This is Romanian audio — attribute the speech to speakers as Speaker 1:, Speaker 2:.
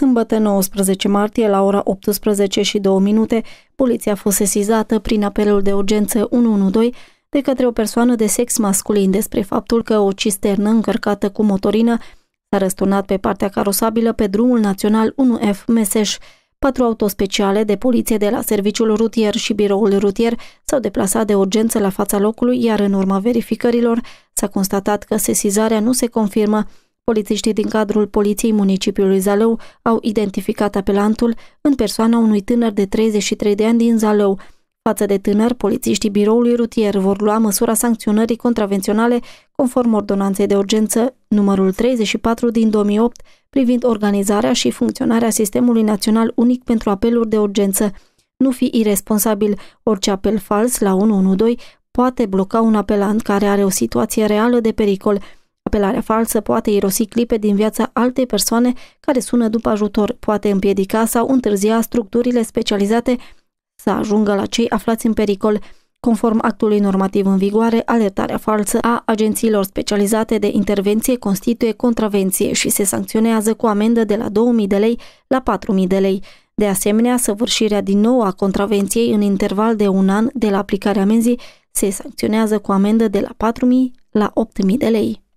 Speaker 1: sâmbătă 19 martie la ora 18 și 2 minute, poliția a fost sesizată prin apelul de urgență 112 de către o persoană de sex masculin despre faptul că o cisternă încărcată cu motorină s-a răsturnat pe partea carosabilă pe drumul național 1F Meseș. Patru autospeciale de poliție de la serviciul rutier și biroul rutier s-au deplasat de urgență la fața locului, iar în urma verificărilor s-a constatat că sesizarea nu se confirmă. Polițiștii din cadrul Poliției Municipiului Zalău au identificat apelantul în persoana unui tânăr de 33 de ani din Zalău. Față de tânăr, polițiștii biroului rutier vor lua măsura sancționării contravenționale conform ordonanței de urgență numărul 34 din 2008 privind organizarea și funcționarea Sistemului Național Unic pentru Apeluri de Urgență. Nu fi irresponsabil. Orice apel fals la 112 poate bloca un apelant care are o situație reală de pericol – Apelarea falsă poate irosi clipe din viața altei persoane care sună după ajutor, poate împiedica sau întârzia structurile specializate să ajungă la cei aflați în pericol. Conform actului normativ în vigoare, alertarea falsă a agențiilor specializate de intervenție constituie contravenție și se sancționează cu amendă de la 2000 de lei la 4000 de lei. De asemenea, săvârșirea din nou a contravenției în interval de un an de la aplicarea amenzii se sancționează cu amendă de la 4.000 la 8.000 de lei.